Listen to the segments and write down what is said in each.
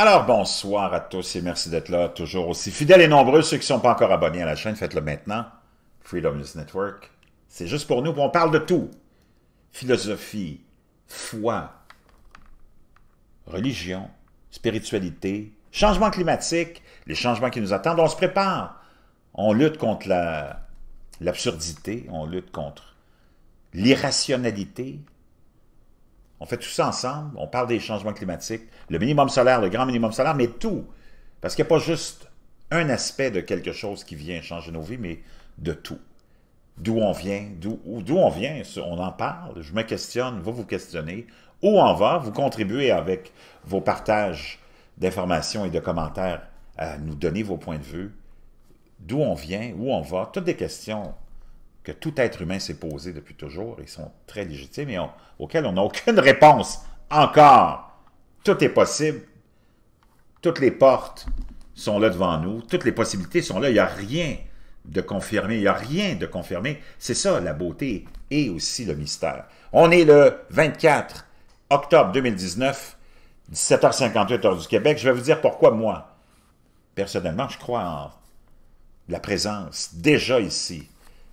Alors, bonsoir à tous et merci d'être là, toujours aussi fidèles et nombreux. Ceux qui ne sont pas encore abonnés à la chaîne, faites-le maintenant. Freedom News Network, c'est juste pour nous, on parle de tout. Philosophie, foi, religion, spiritualité, changement climatique, les changements qui nous attendent, on se prépare. On lutte contre l'absurdité, on lutte contre l'irrationalité, on fait tout ça ensemble. On parle des changements climatiques, le minimum solaire, le grand minimum solaire, mais tout. Parce qu'il n'y a pas juste un aspect de quelque chose qui vient changer nos vies, mais de tout. D'où on vient, d'où on vient, on en parle, je me questionne, vous vous questionnez, où on va, vous contribuez avec vos partages d'informations et de commentaires à nous donner vos points de vue, d'où on vient, où on va, toutes des questions que tout être humain s'est posé depuis toujours et sont très légitimes et auxquels on n'a aucune réponse encore. Tout est possible. Toutes les portes sont là devant nous. Toutes les possibilités sont là. Il n'y a rien de confirmé. Il n'y a rien de confirmé. C'est ça la beauté et aussi le mystère. On est le 24 octobre 2019, 17h58 heure du Québec. Je vais vous dire pourquoi moi, personnellement, je crois en la présence déjà ici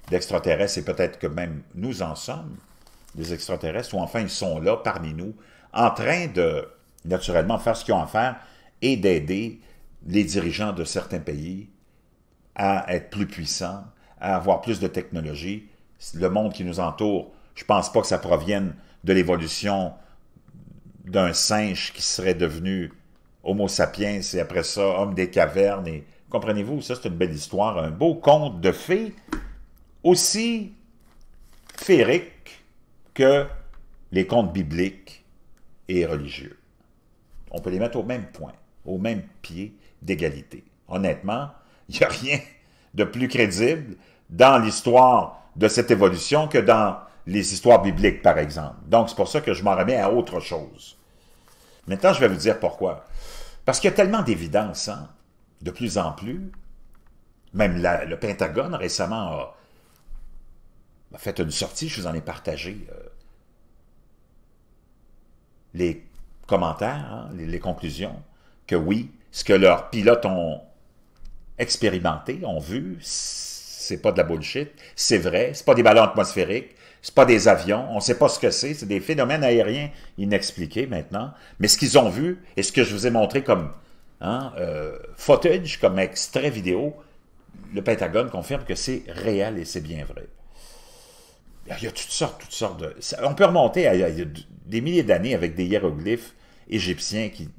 d'extraterrestres, et peut-être que même nous en sommes, des extraterrestres, ou enfin ils sont là parmi nous, en train de, naturellement, faire ce qu'ils ont à faire et d'aider les dirigeants de certains pays à être plus puissants, à avoir plus de technologie. Le monde qui nous entoure, je ne pense pas que ça provienne de l'évolution d'un singe qui serait devenu Homo sapiens et après ça homme des cavernes. Et, comprenez-vous, ça c'est une belle histoire, un beau conte de fées aussi féeriques que les contes bibliques et religieux. On peut les mettre au même point, au même pied d'égalité. Honnêtement, il n'y a rien de plus crédible dans l'histoire de cette évolution que dans les histoires bibliques, par exemple. Donc, c'est pour ça que je m'en remets à autre chose. Maintenant, je vais vous dire pourquoi. Parce qu'il y a tellement d'évidence, hein, de plus en plus. Même le Pentagone récemment a faites une sortie, je vous en ai partagé euh, les commentaires, hein, les, conclusions, que oui, ce que leurs pilotes ont expérimenté, ont vu, c'est pas de la bullshit, c'est vrai, c'est pas des ballons atmosphériques, c'est pas des avions, on sait pas ce que c'est, c'est des phénomènes aériens inexpliqués maintenant, mais ce qu'ils ont vu et ce que je vous ai montré comme hein, euh, footage, comme extrait vidéo, le Pentagone confirme que c'est réel et c'est bien vrai. Il y a toutes sortes, toutes sortes de... on peut remonter à, des milliers d'années avec des hiéroglyphes égyptiens qui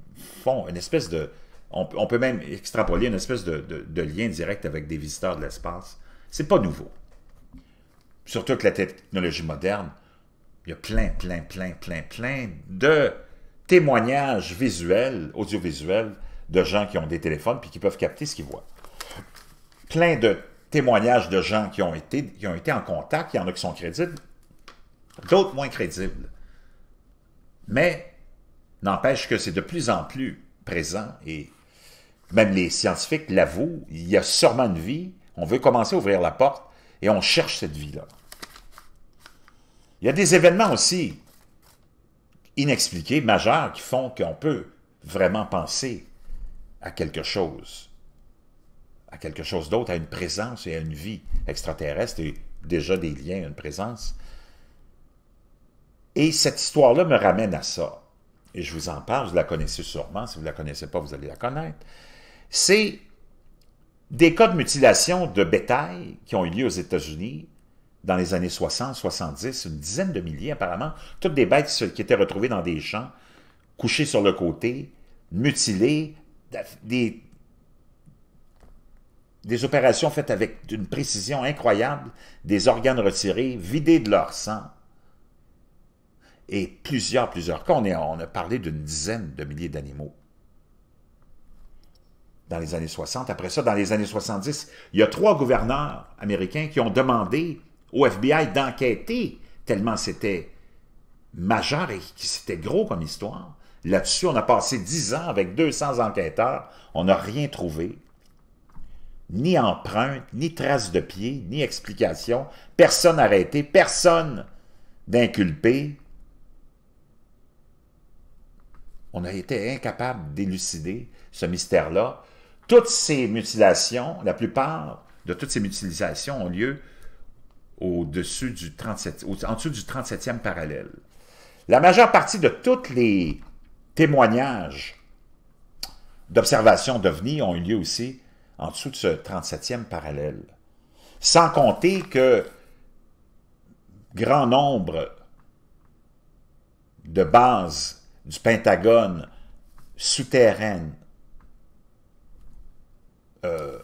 font une espèce de... On, peut même extrapoler une espèce de, lien direct avec des visiteurs de l'espace. C'est pas nouveau. Surtout que la technologie moderne, il y a plein, plein, plein, plein, plein de témoignages visuels, audiovisuels, de gens qui ont des téléphones puis qui peuvent capter ce qu'ils voient. Plein de témoignages de gens qui ont été, qui ont été en contact, il y en a qui sont crédibles, d'autres moins crédibles. Mais n'empêche que c'est de plus en plus présent et même les scientifiques l'avouent, il y a sûrement une vie, on veut commencer à ouvrir la porte et on cherche cette vie-là. Il y a des événements aussi inexpliqués, majeurs, qui font qu'on peut vraiment penser à quelque chose à quelque chose d'autre, à une présence et à une vie extraterrestre et déjà des liens, une présence. Et cette histoire-là me ramène à ça. Et je vous en parle, vous la connaissez sûrement. Si vous ne la connaissez pas, vous allez la connaître. C'est des cas de mutilation de bétail qui ont eu lieu aux États-Unis dans les années 60, 70, une dizaine de milliers apparemment, toutes des bêtes qui étaient retrouvées dans des champs, couchées sur le côté, mutilées, des, des opérations faites avec une précision incroyable, des organes retirés, vidés de leur sang, et plusieurs, plusieurs cas. On, a parlé d'une dizaine de milliers d'animaux dans les années 60. Après ça, dans les années 70, il y a trois gouverneurs américains qui ont demandé au FBI d'enquêter tellement c'était majeur et que c'était gros comme histoire. Là-dessus, on a passé dix ans avec 200 enquêteurs. On n'a rien trouvé. Ni empreinte, ni trace de pied, ni explication. Personne arrêté, personne d'inculpé. On a été incapable d'élucider ce mystère-là. Toutes ces mutilations, la plupart de toutes ces mutilations ont lieu au-dessus du 37, au, en dessous du 37e parallèle. La majeure partie de tous les témoignages d'observations d'OVNI ont eu lieu aussi en dessous de ce 37e parallèle. Sans compter que grand nombre de bases du Pentagone souterraines, terrestre euh,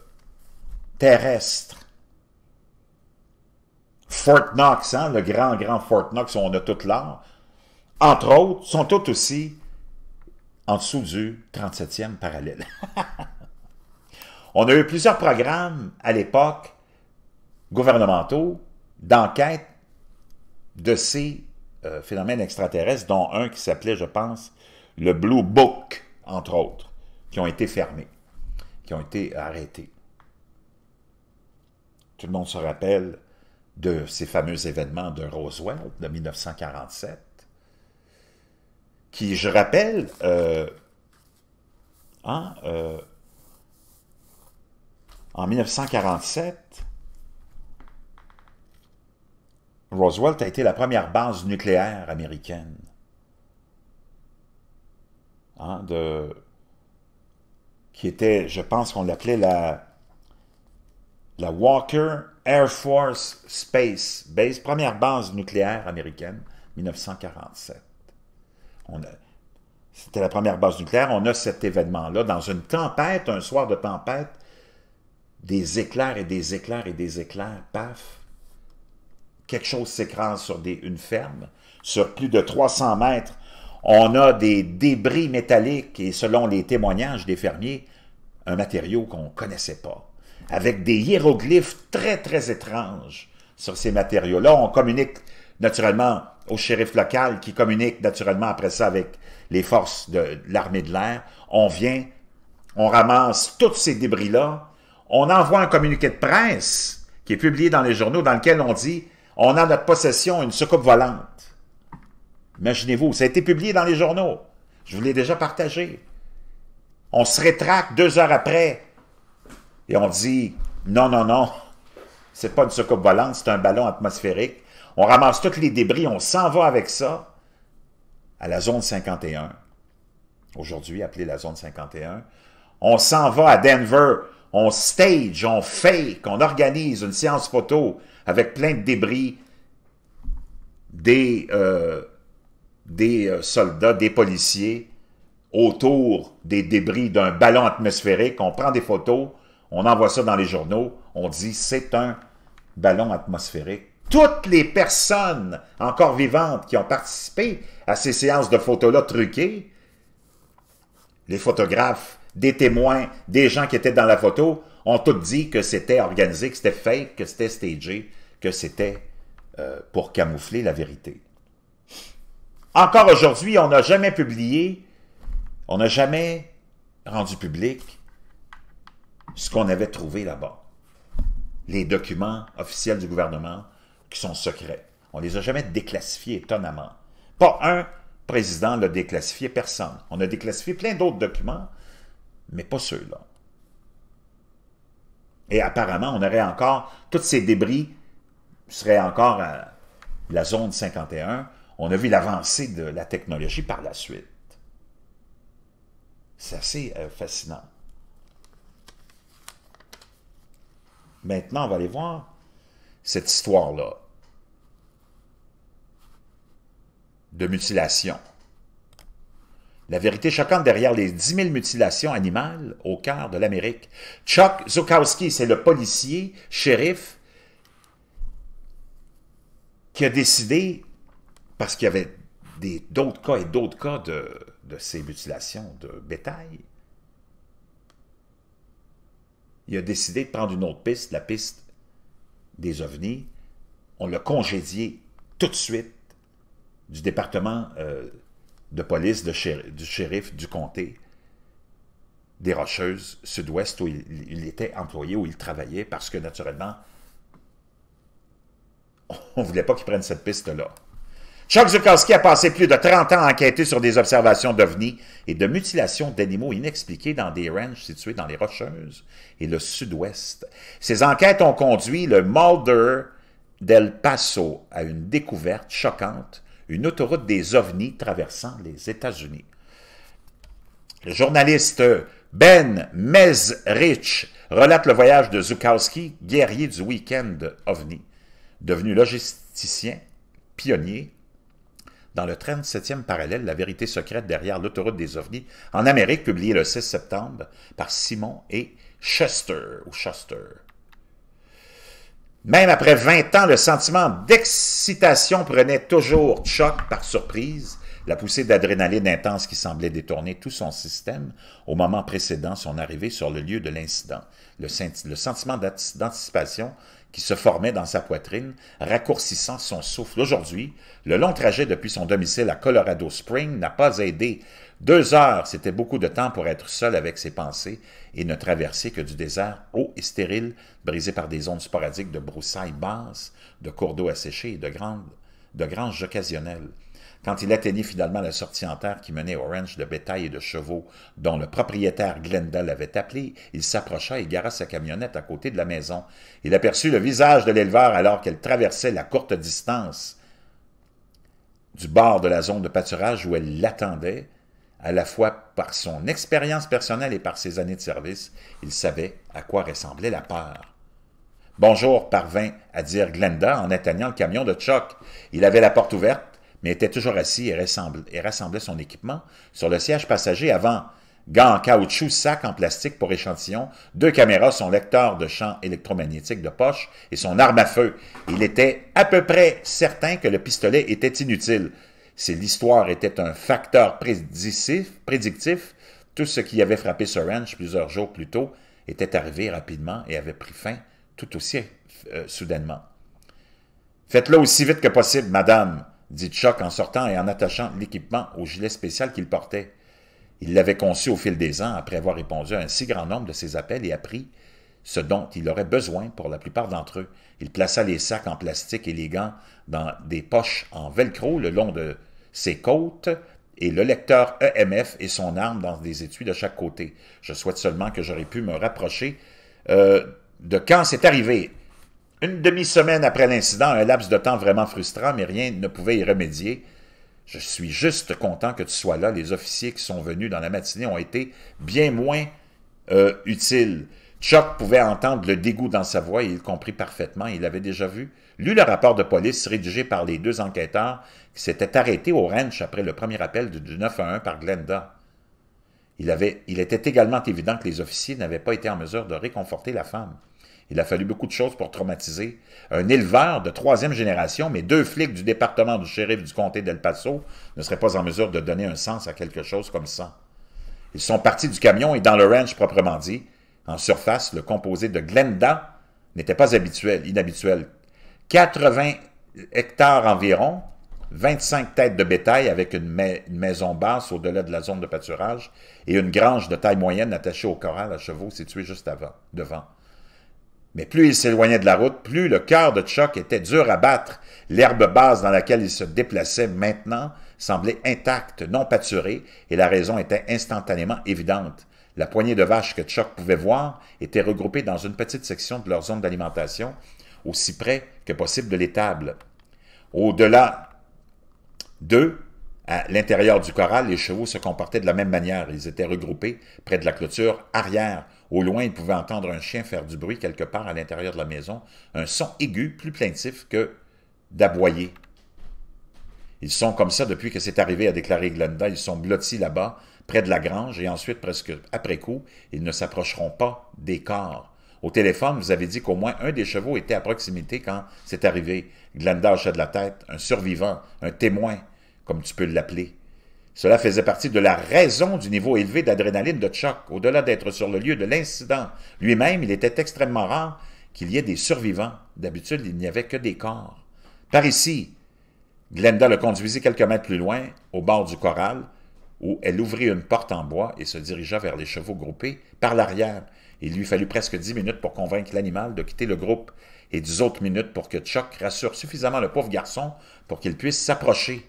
terrestres, Fort Knox, hein, le grand, grand Fort Knox, on a tout l'art, entre autres, sont toutes aussi en dessous du 37e parallèle. On a eu plusieurs programmes à l'époque gouvernementaux d'enquête de ces euh, phénomènes extraterrestres, dont un qui s'appelait, je pense, le Blue Book, entre autres, qui ont été fermés, qui ont été arrêtés. Tout le monde se rappelle de ces fameux événements de Roswell de 1947, qui, je rappelle, euh, hein, euh, en 1947, Roosevelt a été la première base nucléaire américaine hein, qui était, je pense qu'on l'appelait la, la Walker Air Force Space Base, première base nucléaire américaine, 1947. C'était la première base nucléaire. On a cet événement-là dans une tempête, un soir de tempête, des éclairs et des éclairs et des éclairs, paf, quelque chose s'écrase sur des, une ferme, sur plus de 300 mètres, on a des débris métalliques et selon les témoignages des fermiers, un matériau qu'on ne connaissait pas, avec des hiéroglyphes très, très étranges sur ces matériaux-là. On communique naturellement au shérif local qui communique naturellement après ça avec les forces de l'armée de l'air. On vient, on ramasse tous ces débris-là, on envoie un communiqué de presse qui est publié dans les journaux dans lequel on dit on a en notre possession une soucoupe volante. Imaginez-vous, ça a été publié dans les journaux. Je vous l'ai déjà partagé. On se rétracte deux heures après et on dit non, non, non, c'est pas une soucoupe volante, c'est un ballon atmosphérique. On ramasse tous les débris, on s'en va avec ça à la zone 51. Aujourd'hui, appelée la zone 51. On s'en va à Denver on stage, on fake, on organise une séance photo avec plein de débris des, euh, des euh, soldats, des policiers, autour des débris d'un ballon atmosphérique, on prend des photos, on envoie ça dans les journaux, on dit c'est un ballon atmosphérique. Toutes les personnes encore vivantes qui ont participé à ces séances de photos-là truquées, les photographes des témoins, des gens qui étaient dans la photo, ont tous dit que c'était organisé, que c'était fake, que c'était stagé, que c'était euh, pour camoufler la vérité. Encore aujourd'hui, on n'a jamais publié, on n'a jamais rendu public ce qu'on avait trouvé là-bas. Les documents officiels du gouvernement qui sont secrets. On ne les a jamais déclassifiés étonnamment. Pas un président l'a déclassifié, personne. On a déclassifié plein d'autres documents mais pas ceux-là. Et apparemment, on aurait encore, tous ces débris seraient encore à la zone 51. On a vu l'avancée de la technologie par la suite. C'est assez euh, fascinant. Maintenant, on va aller voir cette histoire-là de mutilation. La vérité choquante derrière les 10 000 mutilations animales au cœur de l'Amérique. Chuck Zukowski, c'est le policier, shérif, qui a décidé, parce qu'il y avait d'autres cas et d'autres cas de, ces mutilations de bétail, il a décidé de prendre une autre piste, la piste des ovnis. On l'a congédié tout de suite du département euh, de police du shérif du comté des Rocheuses Sud-Ouest où il, était employé, où il travaillait, parce que naturellement, on ne voulait pas qu'il prenne cette piste-là. Chuck Zukowski a passé plus de 30 ans à enquêter sur des observations d'ovnis et de mutilations d'animaux inexpliquées dans des ranchs situés dans les Rocheuses et le Sud-Ouest. Ces enquêtes ont conduit le Mulder d'El Paso à une découverte choquante une autoroute des ovnis traversant les États-Unis. Le journaliste Ben Mezrich relate le voyage de Zukowski, guerrier du week-end ovni, devenu logisticien, pionnier dans le 37e parallèle, La vérité secrète derrière l'autoroute des ovnis, en Amérique, publié le 6 septembre par Simon et Chester, ou Chester. Même après 20 ans, le sentiment d'excitation prenait toujours Choc par surprise, la poussée d'adrénaline intense qui semblait détourner tout son système au moment précédent son arrivée sur le lieu de l'incident. Le, le sentiment d'anticipation qui se formait dans sa poitrine, raccourcissant son souffle. Aujourd'hui, le long trajet depuis son domicile à Colorado Springs n'a pas aidé deux heures, c'était beaucoup de temps pour être seul avec ses pensées et ne traverser que du désert haut et stérile, brisé par des ondes sporadiques de broussailles basses, de cours d'eau asséchés et de, grandes, de granges occasionnelles. Quand il atteignit finalement la sortie en terre qui menait au ranch de bétail et de chevaux dont le propriétaire Glendale l'avait appelé, il s'approcha et gara sa camionnette à côté de la maison. Il aperçut le visage de l'éleveur alors qu'elle traversait la courte distance du bord de la zone de pâturage où elle l'attendait, à la fois par son expérience personnelle et par ses années de service, il savait à quoi ressemblait la peur. Bonjour, parvint à dire Glenda en atteignant le camion de choc. Il avait la porte ouverte, mais était toujours assis et, rassemblait son équipement sur le siège passager avant gants en caoutchouc, sac en plastique pour échantillon, deux caméras, son lecteur de champ électromagnétique de poche et son arme à feu. Il était à peu près certain que le pistolet était inutile si l'histoire était un facteur prédictif, tout ce qui avait frappé ce ranch plusieurs jours plus tôt était arrivé rapidement et avait pris fin tout aussi euh, soudainement. Faites-le aussi vite que possible, madame, dit Chuck en sortant et en attachant l'équipement au gilet spécial qu'il portait. Il l'avait conçu au fil des ans après avoir répondu à un si grand nombre de ses appels et appris ce dont il aurait besoin pour la plupart d'entre eux. Il plaça les sacs en plastique et les gants dans des poches en velcro le long de ses côtes et le lecteur EMF et son arme dans des étuis de chaque côté. Je souhaite seulement que j'aurais pu me rapprocher euh, de quand c'est arrivé. Une demi-semaine après l'incident, un laps de temps vraiment frustrant, mais rien ne pouvait y remédier. Je suis juste content que tu sois là. Les officiers qui sont venus dans la matinée ont été bien moins euh, utiles. Chuck pouvait entendre le dégoût dans sa voix et il comprit parfaitement. Il avait déjà vu lut le rapport de police rédigé par les deux enquêteurs qui s'étaient arrêtés au ranch après le premier appel du 911 par Glenda. Il, avait, il était également évident que les officiers n'avaient pas été en mesure de réconforter la femme. Il a fallu beaucoup de choses pour traumatiser. Un éleveur de troisième génération, mais deux flics du département du shérif du comté d'El Paso ne seraient pas en mesure de donner un sens à quelque chose comme ça. Ils sont partis du camion et dans le ranch proprement dit. En surface, le composé de Glenda n'était pas habituel, inhabituel, 80 hectares environ, 25 têtes de bétail avec une, maison basse au-delà de la zone de pâturage et une grange de taille moyenne attachée au corral à chevaux située juste avant, devant. Mais plus il s'éloignait de la route, plus le cœur de Chuck était dur à battre. L'herbe basse dans laquelle il se déplaçait maintenant semblait intacte, non pâturée, et la raison était instantanément évidente. La poignée de vaches que Chuck pouvait voir était regroupée dans une petite section de leur zone d'alimentation aussi près que possible de l'étable. Au-delà d'eux, à l'intérieur du corral, les chevaux se comportaient de la même manière. Ils étaient regroupés près de la clôture arrière. Au loin, ils pouvaient entendre un chien faire du bruit quelque part à l'intérieur de la maison, un son aigu, plus plaintif que d'aboyer. Ils sont comme ça depuis que c'est arrivé, a déclaré Glenda. Ils sont blottis là-bas, près de la grange, et ensuite, presque après coup, ils ne s'approcheront pas des corps. Au téléphone, vous avez dit qu'au moins un des chevaux était à proximité quand c'est arrivé. Glenda a de la tête, un survivant, un témoin, comme tu peux l'appeler. Cela faisait partie de la raison du niveau élevé d'adrénaline de choc. Au-delà d'être sur le lieu de l'incident lui-même, il était extrêmement rare qu'il y ait des survivants. D'habitude, il n'y avait que des corps. Par ici, Glenda le conduisit quelques mètres plus loin, au bord du corral, où elle ouvrit une porte en bois et se dirigea vers les chevaux groupés par l'arrière. Il lui fallut presque dix minutes pour convaincre l'animal de quitter le groupe et dix autres minutes pour que Chuck rassure suffisamment le pauvre garçon pour qu'il puisse s'approcher.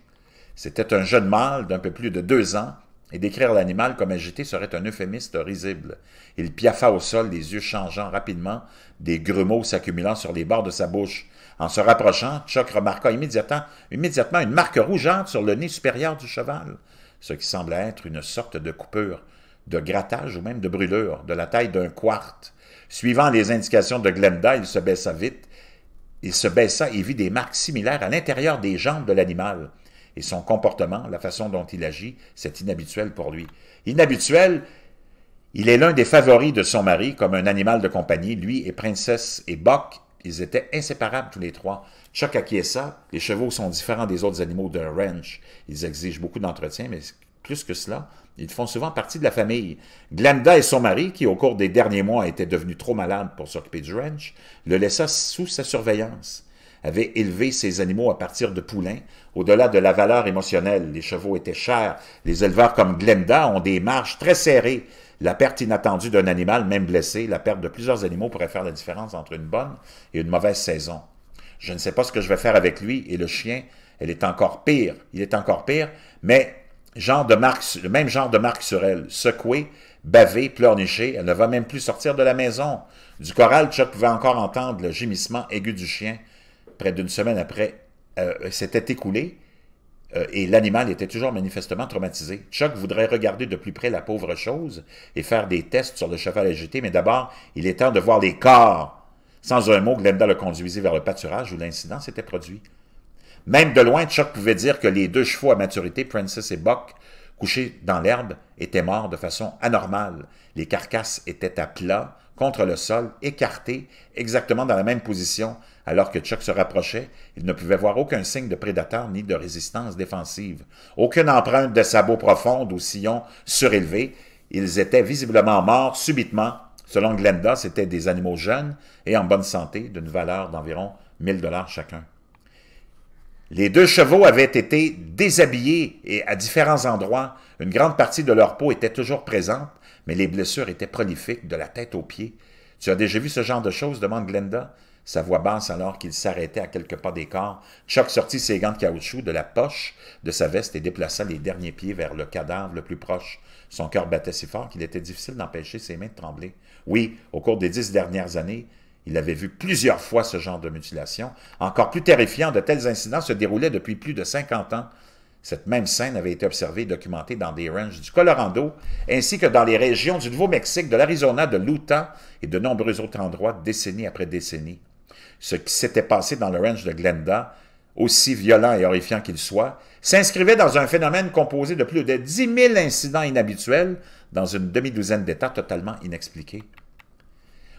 C'était un jeune mâle d'un peu plus de deux ans, et décrire l'animal comme agité serait un euphémiste risible. Il piaffa au sol, les yeux changeant rapidement, des grumeaux s'accumulant sur les bords de sa bouche. En se rapprochant, Chuck remarqua immédiatement, immédiatement une marque rougeante sur le nez supérieur du cheval ce qui semble être une sorte de coupure, de grattage ou même de brûlure de la taille d'un quart. Suivant les indications de Glenda, il se baissa vite. Il se baissa et vit des marques similaires à l'intérieur des jambes de l'animal. Et son comportement, la façon dont il agit, c'est inhabituel pour lui. Inhabituel, il est l'un des favoris de son mari comme un animal de compagnie. Lui et Princesse et Buck ils étaient inséparables tous les trois. Chuck acquiesça. Les chevaux sont différents des autres animaux d'un ranch. Ils exigent beaucoup d'entretien, mais plus que cela, ils font souvent partie de la famille. Glenda et son mari, qui au cours des derniers mois étaient devenus trop malades pour s'occuper du ranch, le laissa sous sa surveillance avait élevé ses animaux à partir de poulains. Au-delà de la valeur émotionnelle, les chevaux étaient chers. Les éleveurs comme Glenda ont des marges très serrées. La perte inattendue d'un animal, même blessé, la perte de plusieurs animaux pourrait faire la différence entre une bonne et une mauvaise saison. Je ne sais pas ce que je vais faire avec lui et le chien, elle est encore pire. Il est encore pire, mais genre de le même genre de marque sur elle, secouée, bavée, pleurnichée, elle ne va même plus sortir de la maison. Du corral, Chuck pouvait encore entendre le gémissement aigu du chien près d'une semaine après, euh, s'était écoulé euh, et l'animal était toujours manifestement traumatisé. Chuck voudrait regarder de plus près la pauvre chose et faire des tests sur le cheval agité, mais d'abord, il est temps de voir les corps. Sans un mot, Glenda le conduisit vers le pâturage où l'incident s'était produit. Même de loin, Chuck pouvait dire que les deux chevaux à maturité, Princess et Buck, couchés dans l'herbe, étaient morts de façon anormale. Les carcasses étaient à plat, contre le sol, écartées, exactement dans la même position alors que Chuck se rapprochait, il ne pouvait voir aucun signe de prédateur ni de résistance défensive, aucune empreinte de sabots profondes ou sillons surélevés. Ils étaient visiblement morts subitement. Selon Glenda, c'étaient des animaux jeunes et en bonne santé, d'une valeur d'environ 1000 dollars chacun. Les deux chevaux avaient été déshabillés et à différents endroits. Une grande partie de leur peau était toujours présente, mais les blessures étaient prolifiques de la tête aux pieds. Tu as déjà vu ce genre de choses demande Glenda sa voix basse alors qu'il s'arrêtait à quelques pas des corps, Chuck sortit ses gants de caoutchouc de la poche de sa veste et déplaça les derniers pieds vers le cadavre le plus proche. Son cœur battait si fort qu'il était difficile d'empêcher ses mains de trembler. Oui, au cours des dix dernières années, il avait vu plusieurs fois ce genre de mutilation. Encore plus terrifiant, de tels incidents se déroulaient depuis plus de 50 ans. Cette même scène avait été observée et documentée dans des ranges du Colorado, ainsi que dans les régions du Nouveau-Mexique, de l'Arizona, de l'Utah et de nombreux autres endroits, décennie après décennie ce qui s'était passé dans le ranch de Glenda, aussi violent et horrifiant qu'il soit, s'inscrivait dans un phénomène composé de plus de 10 mille incidents inhabituels dans une demi-douzaine d'États totalement inexpliqués.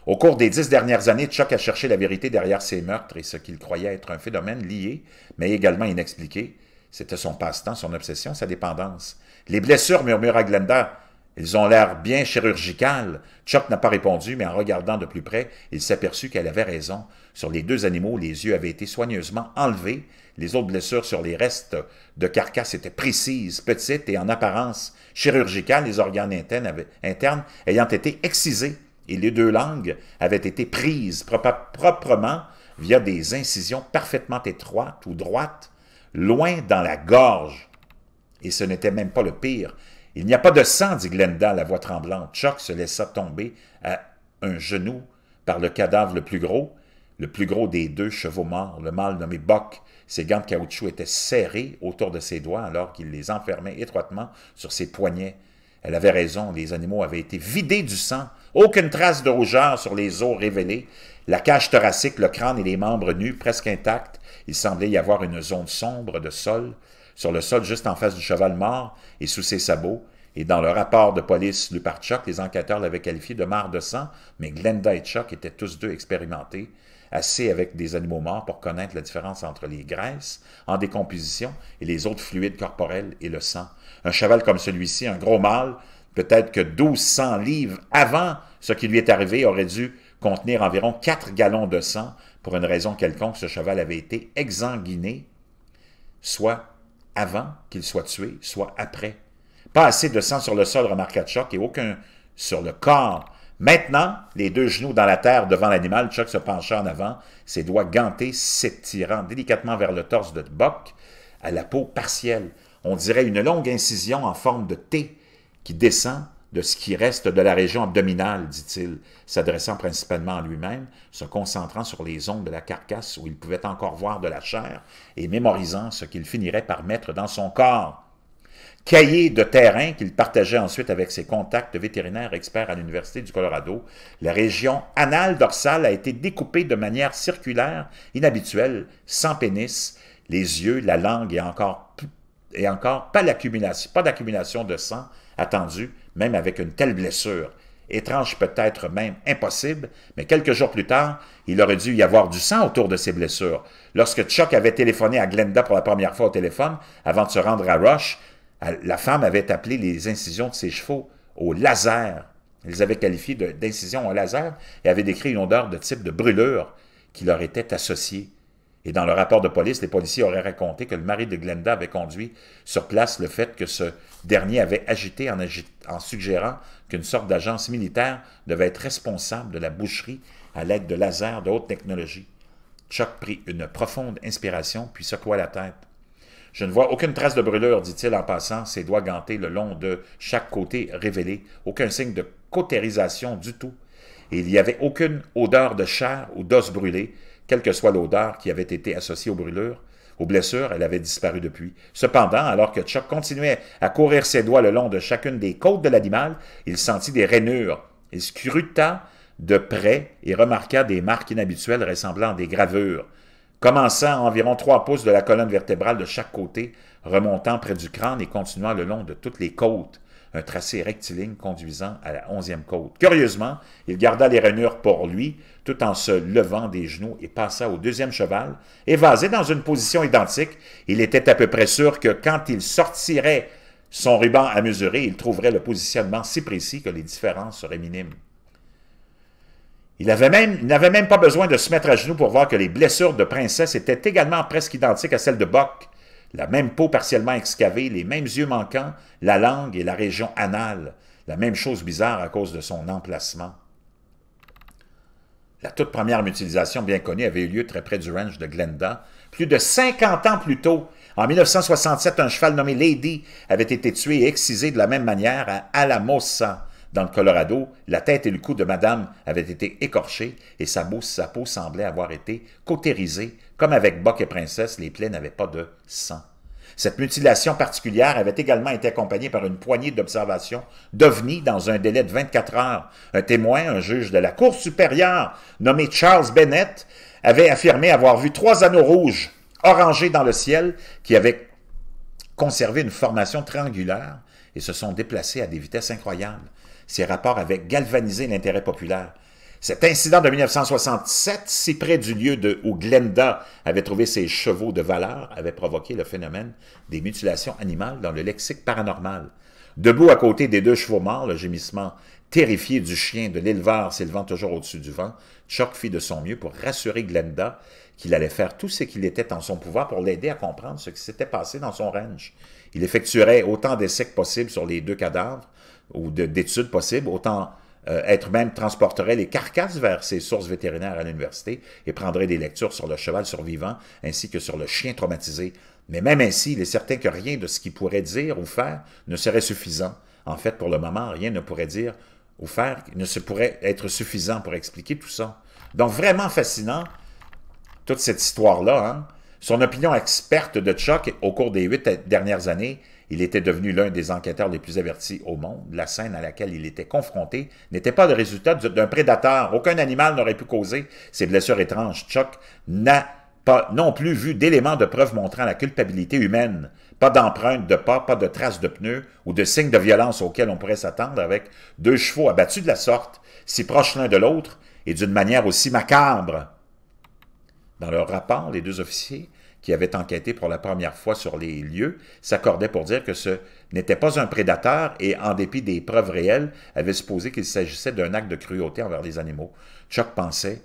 Au cours des dix dernières années, Chuck a cherché la vérité derrière ces meurtres et ce qu'il croyait être un phénomène lié, mais également inexpliqué. C'était son passe-temps, son obsession, sa dépendance. Les blessures, murmura Glenda, ils ont l'air bien chirurgical. Chuck n'a pas répondu, mais en regardant de plus près, il s'aperçut qu'elle avait raison. Sur les deux animaux, les yeux avaient été soigneusement enlevés. Les autres blessures sur les restes de carcasse étaient précises, petites et en apparence chirurgicales, les organes internes, internes ayant été excisés et les deux langues avaient été prises proprement via des incisions parfaitement étroites ou droites, loin dans la gorge. Et ce n'était même pas le pire. Il n'y a pas de sang, dit Glenda, la voix tremblante. Chuck se laissa tomber à un genou par le cadavre le plus gros, le plus gros des deux chevaux morts, le mâle nommé Buck. Ses gants de caoutchouc étaient serrés autour de ses doigts alors qu'il les enfermait étroitement sur ses poignets. Elle avait raison, les animaux avaient été vidés du sang, aucune trace de rougeur sur les os révélés. la cage thoracique, le crâne et les membres nus presque intacts. Il semblait y avoir une zone sombre de sol sur le sol juste en face du cheval mort et sous ses sabots, et dans le rapport de police du les enquêteurs l'avaient qualifié de mare de sang, mais Glenda et Chuck étaient tous deux expérimentés, assez avec des animaux morts pour connaître la différence entre les graisses en décomposition et les autres fluides corporels et le sang. Un cheval comme celui-ci, un gros mâle, peut-être que 1200 livres avant ce qui lui est arrivé, aurait dû contenir environ 4 gallons de sang. Pour une raison quelconque, ce cheval avait été exsanguiné, soit avant qu'il soit tué, soit après. Pas assez de sang sur le sol, remarqua Chuck, et aucun sur le corps. Maintenant, les deux genoux dans la terre devant l'animal, Chuck se pencha en avant, ses doigts gantés s'étirant délicatement vers le torse de Buck, à la peau partielle. On dirait une longue incision en forme de T qui descend de ce qui reste de la région abdominale, dit-il, s'adressant principalement à lui-même, se concentrant sur les ondes de la carcasse où il pouvait encore voir de la chair et mémorisant ce qu'il finirait par mettre dans son corps. Cahier de terrain qu'il partageait ensuite avec ses contacts vétérinaires experts à l'Université du Colorado, la région anale dorsale a été découpée de manière circulaire, inhabituelle, sans pénis, les yeux, la langue et encore, et encore pas d'accumulation de sang attendu même avec une telle blessure. Étrange peut-être même impossible, mais quelques jours plus tard, il aurait dû y avoir du sang autour de ses blessures. Lorsque Chuck avait téléphoné à Glenda pour la première fois au téléphone, avant de se rendre à Rush, la femme avait appelé les incisions de ses chevaux au laser. Ils avaient qualifié d'incision au laser et avaient décrit une odeur de type de brûlure qui leur était associée. Et dans le rapport de police, les policiers auraient raconté que le mari de Glenda avait conduit sur place le fait que ce dernier avait agité en, suggérant qu'une sorte d'agence militaire devait être responsable de la boucherie à l'aide de lasers de haute technologie. Chuck prit une profonde inspiration puis secoua la tête. Je ne vois aucune trace de brûlure, dit-il en passant ses doigts gantés le long de chaque côté révélé, aucun signe de cautérisation du tout. Et il n'y avait aucune odeur de chair ou d'os brûlés. Quelle que soit l'odeur qui avait été associée aux brûlures, aux blessures, elle avait disparu depuis. Cependant, alors que Chuck continuait à courir ses doigts le long de chacune des côtes de l'animal, il sentit des rainures. Il scruta de près et remarqua des marques inhabituelles ressemblant à des gravures, commençant à environ trois pouces de la colonne vertébrale de chaque côté, remontant près du crâne et continuant le long de toutes les côtes un tracé rectiligne conduisant à la onzième côte. Curieusement, il garda les rainures pour lui, tout en se levant des genoux et passa au deuxième cheval. Évasé dans une position identique, il était à peu près sûr que quand il sortirait son ruban à mesurer, il trouverait le positionnement si précis que les différences seraient minimes. Il n'avait même, pas besoin de se mettre à genoux pour voir que les blessures de Princesse étaient également presque identiques à celles de Bock la même peau partiellement excavée, les mêmes yeux manquants, la langue et la région anale, la même chose bizarre à cause de son emplacement. La toute première mutilation bien connue avait eu lieu très près du ranch de Glenda, plus de 50 ans plus tôt. En 1967, un cheval nommé Lady avait été tué et excisé de la même manière à Alamosa, dans le Colorado, la tête et le cou de madame avaient été écorchés et sa, beau, sa peau semblait avoir été cautérisée, comme avec Buck et Princesse, les plaies n'avaient pas de sang. Cette mutilation particulière avait également été accompagnée par une poignée d'observations d'OVNI dans un délai de 24 heures. Un témoin, un juge de la Cour supérieure, nommé Charles Bennett, avait affirmé avoir vu trois anneaux rouges orangés dans le ciel qui avaient conservé une formation triangulaire et se sont déplacés à des vitesses incroyables. Ces rapports avaient galvanisé l'intérêt populaire. Cet incident de 1967, si près du lieu de, où Glenda avait trouvé ses chevaux de valeur, avait provoqué le phénomène des mutilations animales dans le lexique paranormal. Debout à côté des deux chevaux morts, le gémissement terrifié du chien de l'éleveur s'élevant toujours au-dessus du vent, Chuck fit de son mieux pour rassurer Glenda qu'il allait faire tout ce qu'il était en son pouvoir pour l'aider à comprendre ce qui s'était passé dans son ranch. Il effectuerait autant d'essais que possible sur les deux cadavres ou d'études possibles, autant euh, être même transporterait les carcasses vers ses sources vétérinaires à l'université et prendrait des lectures sur le cheval survivant ainsi que sur le chien traumatisé. Mais même ainsi, il est certain que rien de ce qu'il pourrait dire ou faire ne serait suffisant. En fait, pour le moment, rien ne pourrait dire ou faire ne se pourrait être suffisant pour expliquer tout ça. Donc, vraiment fascinant, toute cette histoire-là. Hein? Son opinion experte de Chuck au cours des huit dernières années, il était devenu l'un des enquêteurs les plus avertis au monde. La scène à laquelle il était confronté n'était pas le résultat d'un prédateur. Aucun animal n'aurait pu causer ces blessures étranges. Chuck n'a pas non plus vu d'éléments de preuve montrant la culpabilité humaine. Pas d'empreintes de pas, pas de traces de pneus ou de signes de violence auxquels on pourrait s'attendre avec deux chevaux abattus de la sorte, si proches l'un de l'autre et d'une manière aussi macabre. Dans leur rapport, les deux officiers qui avait enquêté pour la première fois sur les lieux, s'accordait pour dire que ce n'était pas un prédateur et, en dépit des preuves réelles, avait supposé qu'il s'agissait d'un acte de cruauté envers les animaux. Chuck pensait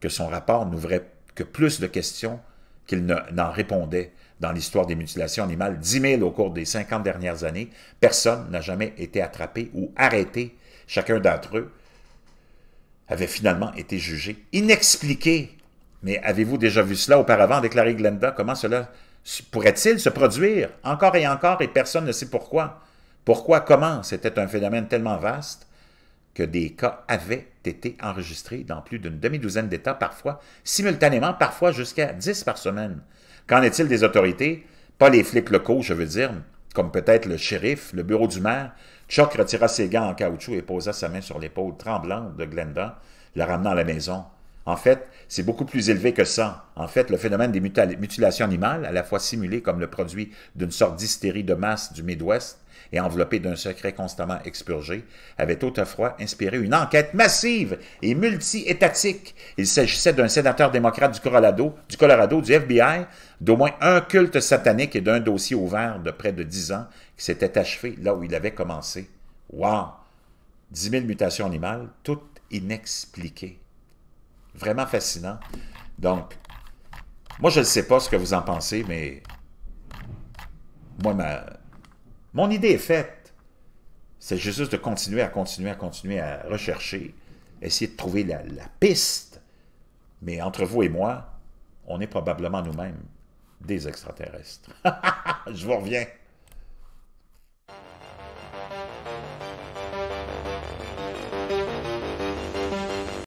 que son rapport n'ouvrait que plus de questions qu'il n'en répondait dans l'histoire des mutilations animales. Dix mille au cours des 50 dernières années, personne n'a jamais été attrapé ou arrêté. Chacun d'entre eux avait finalement été jugé inexpliqué mais avez-vous déjà vu cela auparavant, déclarait Glenda? Comment cela pourrait-il se produire encore et encore et personne ne sait pourquoi? Pourquoi, comment? C'était un phénomène tellement vaste que des cas avaient été enregistrés dans plus d'une demi-douzaine d'États, parfois simultanément, parfois jusqu'à 10 par semaine. Qu'en est-il des autorités? Pas les flics locaux, je veux dire, comme peut-être le shérif, le bureau du maire. Chuck retira ses gants en caoutchouc et posa sa main sur l'épaule tremblante de Glenda, la ramenant à la maison. En fait, c'est beaucoup plus élevé que ça. En fait, le phénomène des mutilations animales, à la fois simulé comme le produit d'une sorte d'hystérie de masse du Midwest et enveloppé d'un secret constamment expurgé, avait autrefois inspiré une enquête massive et multi-étatique. Il s'agissait d'un sénateur démocrate du Colorado, du Colorado, du FBI, d'au moins un culte satanique et d'un dossier ouvert de près de dix ans qui s'était achevé là où il avait commencé. Wow! Dix mille mutations animales, toutes inexpliquées. Vraiment fascinant. Donc, moi, je ne sais pas ce que vous en pensez, mais moi, ma, mon idée est faite. C'est juste de continuer à continuer à continuer à rechercher, essayer de trouver la, la piste. Mais entre vous et moi, on est probablement nous-mêmes des extraterrestres. je vous reviens.